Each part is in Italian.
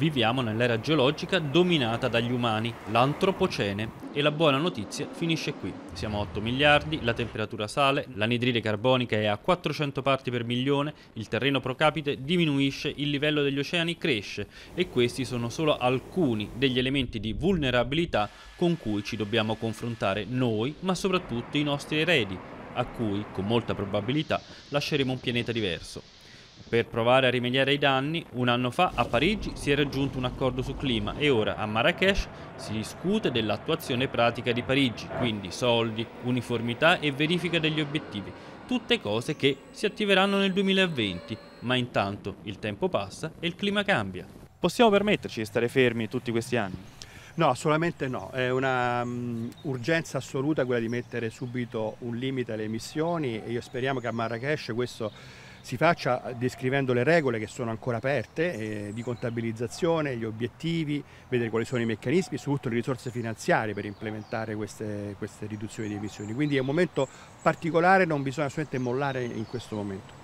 Viviamo nell'era geologica dominata dagli umani, l'antropocene, e la buona notizia finisce qui. Siamo a 8 miliardi, la temperatura sale, l'anidride carbonica è a 400 parti per milione, il terreno pro capite diminuisce, il livello degli oceani cresce e questi sono solo alcuni degli elementi di vulnerabilità con cui ci dobbiamo confrontare noi, ma soprattutto i nostri eredi, a cui, con molta probabilità, lasceremo un pianeta diverso. Per provare a rimediare ai danni, un anno fa a Parigi si è raggiunto un accordo su clima e ora a Marrakesh si discute dell'attuazione pratica di Parigi, quindi soldi, uniformità e verifica degli obiettivi, tutte cose che si attiveranno nel 2020, ma intanto il tempo passa e il clima cambia. Possiamo permetterci di stare fermi tutti questi anni? No, assolutamente no, è una um, urgenza assoluta quella di mettere subito un limite alle emissioni e io speriamo che a Marrakesh questo si faccia eh, descrivendo le regole che sono ancora aperte eh, di contabilizzazione, gli obiettivi, vedere quali sono i meccanismi e soprattutto le risorse finanziarie per implementare queste, queste riduzioni di emissioni. Quindi è un momento particolare, non bisogna assolutamente mollare in questo momento.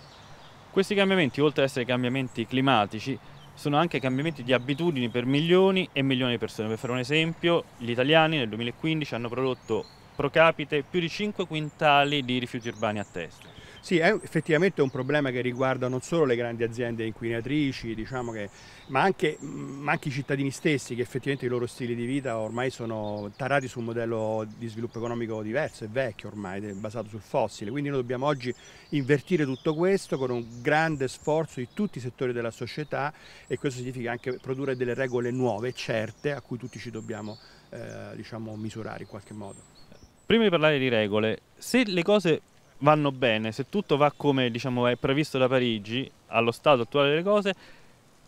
Questi cambiamenti, oltre ad essere cambiamenti climatici, sono anche cambiamenti di abitudini per milioni e milioni di persone. Per fare un esempio, gli italiani nel 2015 hanno prodotto pro capite più di 5 quintali di rifiuti urbani a testa. Sì, è effettivamente un problema che riguarda non solo le grandi aziende inquinatrici, diciamo che, ma, anche, ma, anche, i cittadini stessi che effettivamente i loro stili di vita ormai sono tarati su un modello di sviluppo economico diverso e vecchio ormai, basato sul fossile. Quindi noi dobbiamo oggi invertire tutto questo con un grande sforzo di tutti i settori della società e questo significa anche produrre delle regole nuove, certe, a cui tutti ci dobbiamo eh, diciamo, misurare in qualche modo. Prima di parlare di regole, se le cose vanno bene, se tutto va come diciamo, è previsto da Parigi, allo stato attuale delle cose,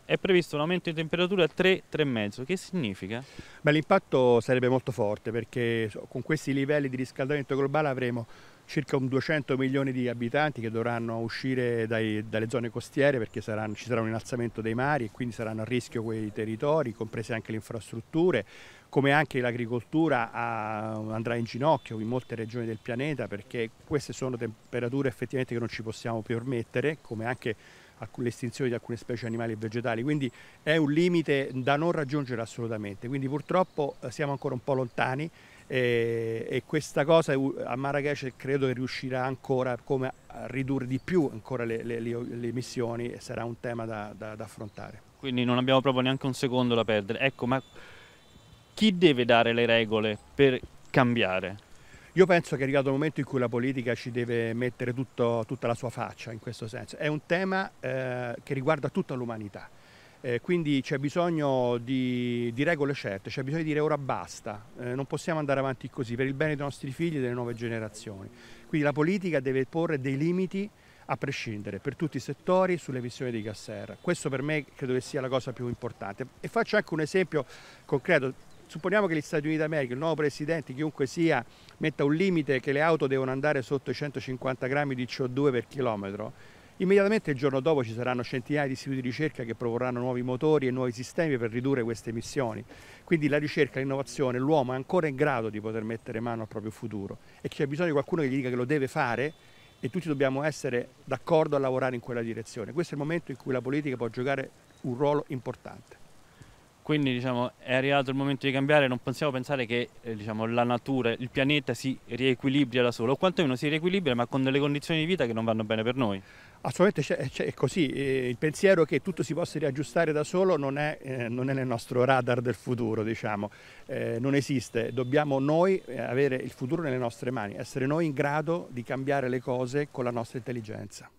è previsto un aumento di temperatura 3-3,5. Che significa? Beh, l'impatto sarebbe molto forte perché con questi livelli di riscaldamento globale avremo circa un 200 milioni di abitanti che dovranno uscire dai, dalle zone costiere perché saranno, ci sarà un innalzamento dei mari e quindi saranno a rischio quei territori, comprese anche le infrastrutture come anche l'agricoltura andrà in ginocchio in molte regioni del pianeta perché queste sono temperature effettivamente che non ci possiamo permettere, come anche l'estinzione di alcune specie animali e vegetali, quindi è un limite da non raggiungere assolutamente, quindi purtroppo eh, siamo ancora un po' lontani e, e questa cosa a Marrakesh credo che riuscirà ancora come a ridurre di più ancora le, le, le emissioni e sarà un tema da, da, da affrontare. Quindi non abbiamo proprio neanche un secondo da perdere. Ecco, ma chi deve dare le regole per cambiare? Io penso che è arrivato il momento in cui la politica ci deve mettere tutto, tutta la sua faccia in questo senso. È un tema eh, che riguarda tutta l'umanità. Eh, quindi c'è bisogno di, di, regole certe, c'è bisogno di dire ora basta, eh, non possiamo andare avanti così per il bene dei nostri figli e delle nuove generazioni. Quindi la politica deve porre dei limiti a prescindere per tutti i settori sulle emissioni di gas serra. Questo per me credo che sia la cosa più importante. E faccio anche un esempio concreto, Supponiamo che gli Stati Uniti d'America, il nuovo presidente, chiunque sia, metta un limite che le auto devono andare sotto i 150 grammi di CO2 per chilometro, immediatamente il giorno dopo ci saranno centinaia di istituti di ricerca che proporranno nuovi motori e nuovi sistemi per ridurre queste emissioni. Quindi la ricerca, l'innovazione, l'uomo è ancora in grado di poter mettere mano al proprio futuro e c'è bisogno di qualcuno che gli dica che lo deve fare e tutti dobbiamo essere d'accordo a lavorare in quella direzione. Questo è il momento in cui la politica può giocare un ruolo importante. Quindi diciamo, è arrivato il momento di cambiare, non possiamo pensare che eh, diciamo, la natura, il pianeta si riequilibria da solo, o quantomeno si riequilibra ma con delle condizioni di vita che non vanno bene per noi. Assolutamente è così, eh, il pensiero che tutto si possa riaggiustare da solo non è, eh, non è nel nostro radar del futuro, diciamo. eh, non esiste, dobbiamo noi eh, avere il futuro nelle nostre mani, essere noi in grado di cambiare le cose con la nostra intelligenza.